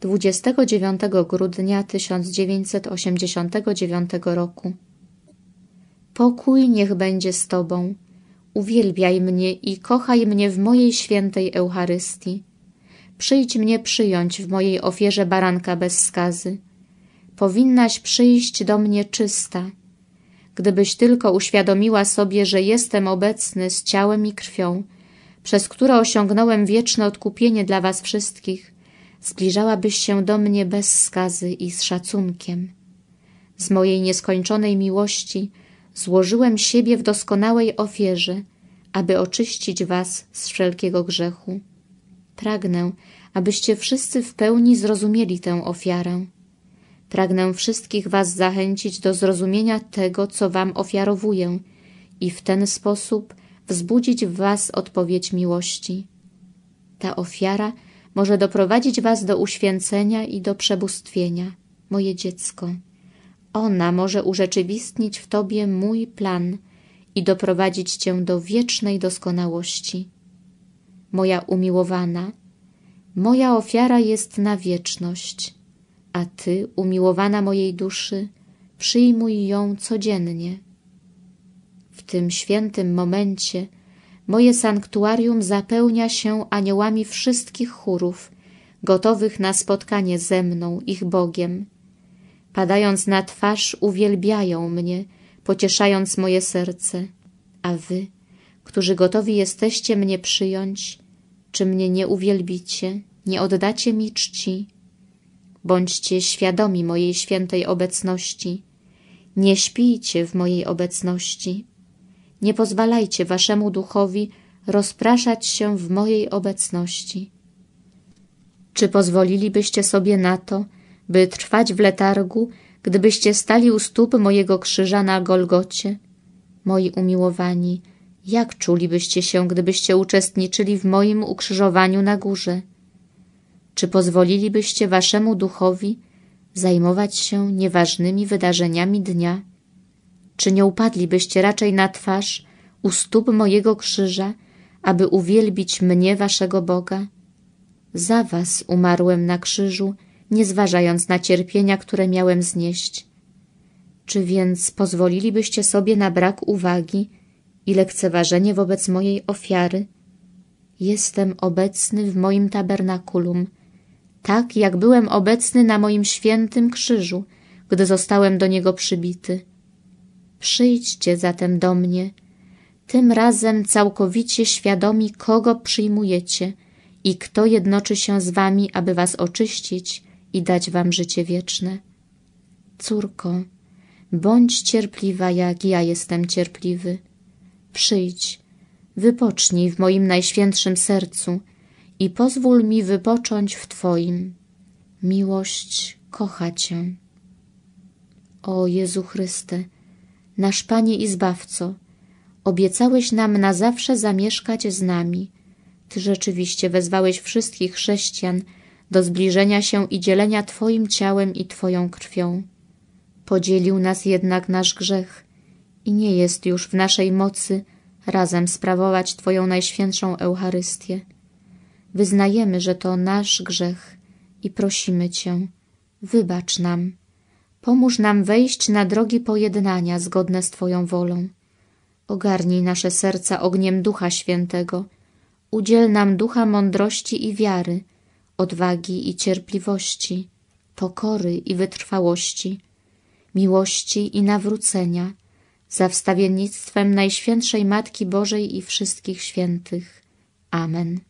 29 grudnia 1989 roku. Pokój niech będzie z Tobą. Uwielbiaj mnie i kochaj mnie w mojej świętej Eucharystii. Przyjdź mnie przyjąć w mojej ofierze baranka bez skazy. Powinnaś przyjść do mnie czysta. Gdybyś tylko uświadomiła sobie, że jestem obecny z ciałem i krwią, przez które osiągnąłem wieczne odkupienie dla was wszystkich, zbliżałabyś się do mnie bez skazy i z szacunkiem. Z mojej nieskończonej miłości złożyłem siebie w doskonałej ofierze, aby oczyścić was z wszelkiego grzechu. Pragnę, abyście wszyscy w pełni zrozumieli tę ofiarę. Pragnę wszystkich was zachęcić do zrozumienia tego, co wam ofiarowuję i w ten sposób wzbudzić w was odpowiedź miłości. Ta ofiara – może doprowadzić was do uświęcenia i do przebóstwienia, moje dziecko. Ona może urzeczywistnić w tobie mój plan i doprowadzić cię do wiecznej doskonałości. Moja umiłowana, moja ofiara jest na wieczność, a ty, umiłowana mojej duszy, przyjmuj ją codziennie. W tym świętym momencie Moje sanktuarium zapełnia się aniołami wszystkich chórów, gotowych na spotkanie ze mną, ich Bogiem. Padając na twarz, uwielbiają mnie, pocieszając moje serce. A wy, którzy gotowi jesteście mnie przyjąć, czy mnie nie uwielbicie, nie oddacie mi czci? Bądźcie świadomi mojej świętej obecności. Nie śpijcie w mojej obecności. Nie pozwalajcie waszemu duchowi rozpraszać się w mojej obecności. Czy pozwolilibyście sobie na to, by trwać w letargu, gdybyście stali u stóp mojego krzyża na Golgocie? Moi umiłowani, jak czulibyście się, gdybyście uczestniczyli w moim ukrzyżowaniu na górze? Czy pozwolilibyście waszemu duchowi zajmować się nieważnymi wydarzeniami dnia? Czy nie upadlibyście raczej na twarz u stóp mojego krzyża, aby uwielbić mnie, waszego Boga? Za was umarłem na krzyżu, nie zważając na cierpienia, które miałem znieść. Czy więc pozwolilibyście sobie na brak uwagi i lekceważenie wobec mojej ofiary? Jestem obecny w moim tabernakulum, tak jak byłem obecny na moim świętym krzyżu, gdy zostałem do niego przybity. Przyjdźcie zatem do mnie, tym razem całkowicie świadomi, kogo przyjmujecie i kto jednoczy się z wami, aby was oczyścić i dać wam życie wieczne. Córko, bądź cierpliwa, jak ja jestem cierpliwy. Przyjdź, wypocznij w moim najświętszym sercu i pozwól mi wypocząć w Twoim. Miłość kocha Cię. O Jezu Chryste, nasz Panie i Zbawco, obiecałeś nam na zawsze zamieszkać z nami. Ty rzeczywiście wezwałeś wszystkich chrześcijan do zbliżenia się i dzielenia Twoim ciałem i Twoją krwią. Podzielił nas jednak nasz grzech i nie jest już w naszej mocy razem sprawować Twoją Najświętszą Eucharystię. Wyznajemy, że to nasz grzech i prosimy Cię, wybacz nam. Pomóż nam wejść na drogi pojednania zgodne z Twoją wolą. Ogarnij nasze serca ogniem Ducha Świętego. Udziel nam ducha mądrości i wiary, odwagi i cierpliwości, pokory i wytrwałości, miłości i nawrócenia, za wstawiennictwem Najświętszej Matki Bożej i wszystkich świętych. Amen.